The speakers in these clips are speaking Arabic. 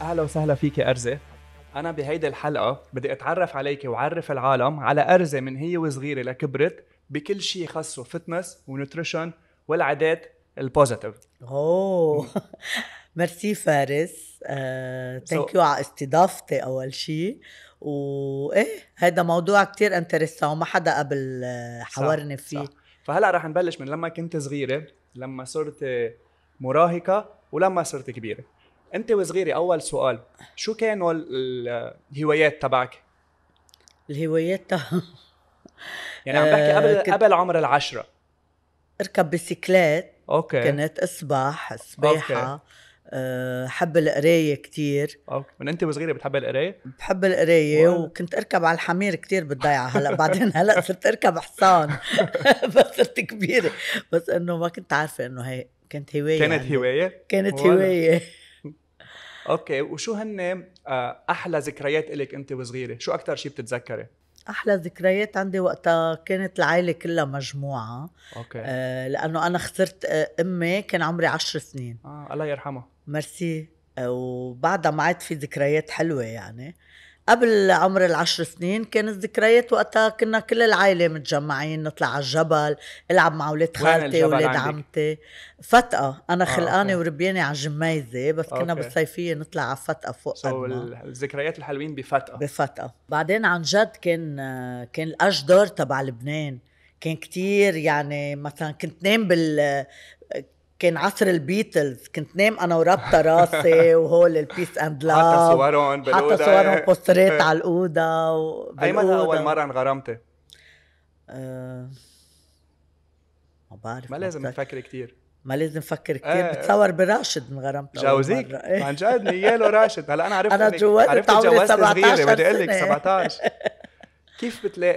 اهلا وسهلا فيك يا ارزه انا بهيدي الحلقه بدي اتعرف عليك وعرف العالم على ارزه من هي وصغيره لكبرت بكل شيء خصه فتنس ونوتريشن والعادات البوزيتيف اوه ميرسي فارس ثانك آه، يو على استضافتي اول شيء وايه هذا موضوع كثير انترستان وما حدا قبل آه، حاورني فيه صح. فهلا رح نبلش من لما كنت صغيره لما صرت مراهقه ولما صرت كبيره انت وصغيره اول سؤال شو كانوا الهوايات تبعك؟ الهوايات يعني عم بحكي قبل آه، قبل عمر العشره اركب بسيكلات اوكي كانت اسبح سباحه أوكي. آه، حب القرايه كثير اوكي من انت وصغيره بتحب القرايه؟ بحب القرايه وكنت اركب على الحمير كثير بالضيعه هلا بعدين هلا صرت اركب حصان بس صرت كبيره بس انه ما كنت عارفه انه هي كانت هوايه كانت يعني. هوايه؟ كانت هوايه اوكي وشو هن آه، احلى ذكريات لك انت وصغيره شو اكثر شيء بتتذكري احلى ذكريات عندي وقتها كانت العائله كلها مجموعه اوكي آه لانه انا خسرت آه، امي كان عمري عشر سنين اه الله يرحمها ميرسي آه، وبعدها ما عاد في ذكريات حلوه يعني قبل عمر العشر سنين كانت ذكريات وقتها كنا كل العائله متجمعين نطلع على الجبل العب مع اولاد خالتي واولاد عمتي فتقه انا آه، خلقانه آه، وربيانه على الجميزه بس كنا أوكي. بالصيفيه نطلع على فتقه فوق سو so الذكريات الحلوين بفتقه بفتقه بعدين عن جد كان كان الاجدار تبع لبنان كان كتير يعني مثلا كنت نام بال كان عصر البيتلز كنت نام انا ورابطه راسي وهول البيس اند لاف حتى صورهم بالاوضه حتى صورهم بوسترات على الاوضه اي متى اول مره انغرمتي؟ أه... ما بعرف ما لازم نفكر كثير ما آه، لازم افكر كثير آه. بتصور براشد انغرمت جوزيك إيه. عن جد نياله راشد هلا انا عرفت انا جوزت عرفت جوزت 17 بدي اقول لك 17 كيف بتلاقي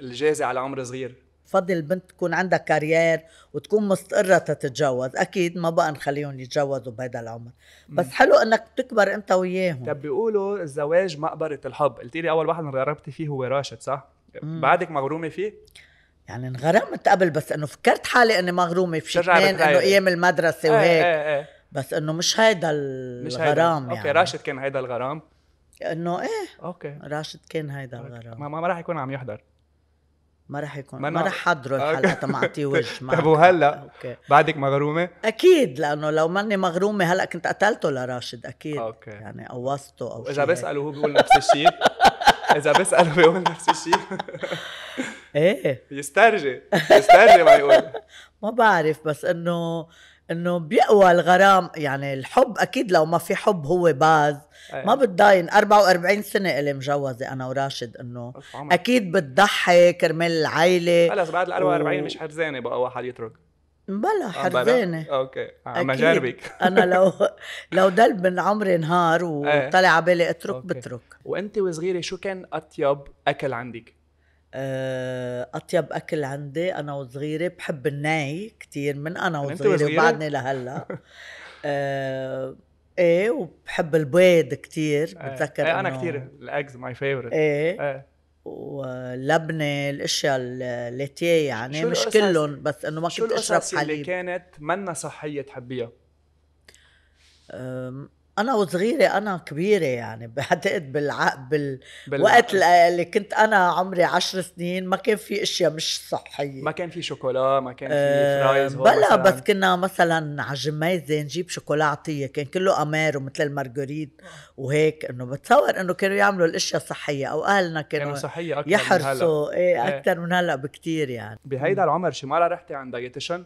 الجازة على عمر صغير؟ بفضل البنت تكون عندها كارير وتكون مستقره تتجوز اكيد ما بقى نخليهم يتجوزوا بهذا العمر بس حلو انك تكبر انت وياهم طب بيقولوا الزواج مقبره الحب قلت لي اول واحد انغربتي فيه هو راشد صح مم. بعدك مغرومه فيه يعني انغرمت قبل بس انه فكرت حالي اني مغرومه في شيء انه ايام المدرسه إيه، وهيك وهيك آه آه. بس انه مش هيدا الغرام مش هيدا. يعني اوكي راشد كان هيدا الغرام انه ايه اوكي راشد كان هيدا الغرام ما, ما راح يكون عم يحضر ما راح يكون ما, ما راح حضره الحلقه اعطيه وجه طيب وهلا أوكي. بعدك مغرومه؟ اكيد لانه لو ماني مغرومه هلا كنت قتلته لراشد اكيد أوكي. يعني قوصته او اذا بساله هو بيقول نفس الشيء اذا بساله بيقول نفس الشيء ايه يسترجي يسترجي ما يقول ما بعرف بس انه انه بيقوى الغرام يعني الحب اكيد لو ما في حب هو باز إيه. ما بتضاين 44 سنه الي مجوزه انا وراشد انه اكيد بتضحي كرمال العيله خلص بعد ال 44 و... مش حرزانه بقى واحد يترك بلا آه، حرزانه اوكي عم آه، جربك انا لو لو دل من عمري نهار إيه. وطلع على بالي اترك أوكي. بترك وانت وصغيره شو كان اطيب اكل عندك؟ آه، اطيب اكل عندي انا وصغيره بحب الناي كثير من انا يعني وصغيره وبعدني لهلا أه ايه وبحب البيض كثير إيه، بتذكر ايه انا كثير الاجز ماي فيفورت ايه, ايه. ولبنه الاشياء اللاتيه يعني مش كلهم بس انه ما كنت اشرب حليب شو اللي كانت منا صحيه تحبيها؟ انا وصغيره انا كبيره يعني بعتقد بالعقل بال... بالوقت اللي كنت انا عمري عشر سنين ما كان في اشياء مش صحيه ما كان في شوكولا ما كان في أه فرايز بلا بس كنا مثلا على الجميزه نجيب شوكولا عطيه كان كله امار ومثل المارغوريت وهيك انه بتصور انه كانوا يعملوا الاشياء صحيه او اهلنا كانوا, كانوا صحيه اكثر يحرصوا من هلا. ايه, إيه. اكثر من هلا بكثير يعني بهيدا العمر شي مره رحتي عند دايتيشن؟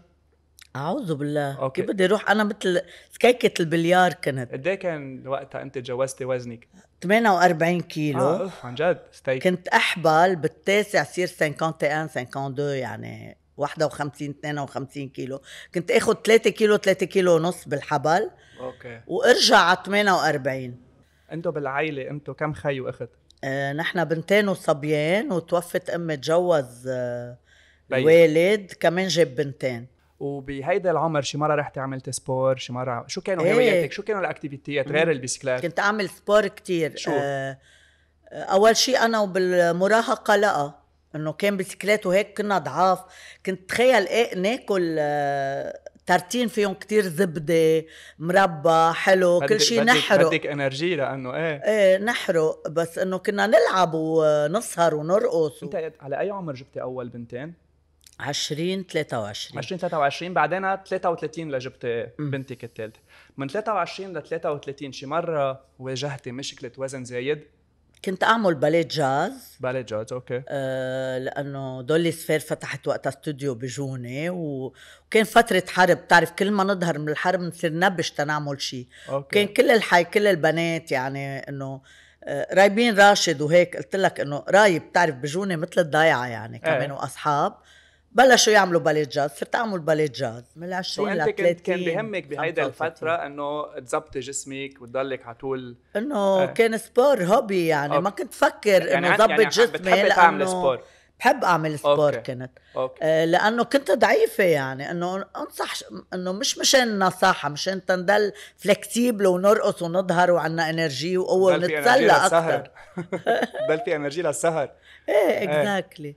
اعوذ بالله أوكي. كيف بدي اروح انا مثل سكيكه البليار كنت قد ايه كان وقتها انت تجوزتي وزنك 48 كيلو اه اوف عن جد ستيك كنت احبل بالتاسع صير 51 52 يعني 51 52 كيلو كنت اخذ 3 كيلو 3 كيلو ونص بالحبل اوكي وارجع على 48 انتم بالعائله انتم كم خي واخت؟ آه نحن بنتين وصبيان وتوفت امي تجوز آه الوالد كمان جاب بنتين وبهيدا العمر شي مره رحت عملت سبور شي مره شو كانوا ايه. هواياتك شو كانوا الاكتيفيتيات غير البيسكلات كنت اعمل سبور كتير شو آه, آه، اول شيء انا وبالمراهقه لا انه كان بسكليت وهيك كنا ضعاف كنت تخيل ايه ناكل آه ترتين فيهم كتير زبدة مربى حلو كل شيء نحرق بدك انرجي لانه ايه ايه نحرق بس انه كنا نلعب ونسهر ونرقص و... انت على اي عمر جبتي اول بنتين؟ 20 23 20 23 بعدين 33 لجبت بنتك الثالثه من 23 ل 33 شي مره واجهتي مشكله وزن زايد كنت اعمل باليه جاز باليه جاز اوكي آه لانه دولي سفير فتحت وقتها استوديو بجوني وكان فتره حرب بتعرف كل ما نظهر من الحرب نصير نبش تنعمل شيء كان كل الحي كل البنات يعني انه آه رايبين راشد وهيك قلت لك انه رايب بتعرف بجوني مثل الضيعه يعني إيه. كمان ايه. واصحاب بلشوا يعملوا باليت جاز صرت اعمل باليت جاز من 20 ل 30 كنت كان بهمك بهيدا الفتره انه تظبطي جسمك وتضلك على طول انه آه. كان سبور هوبي يعني أوكي. ما كنت فكر يعني انه ظبط يعني جسمي بتحب تعمل سبور بحب اعمل سبور أوكي. كنت أوكي. آه لانه كنت ضعيفه يعني انه انصح انه مش مشان النصاحه مشان تنضل فلكسيبل ونرقص ونظهر وعنا انرجي وقوه ونتسلى اكثر بل في انرجي للسهر ايه اكزاكتلي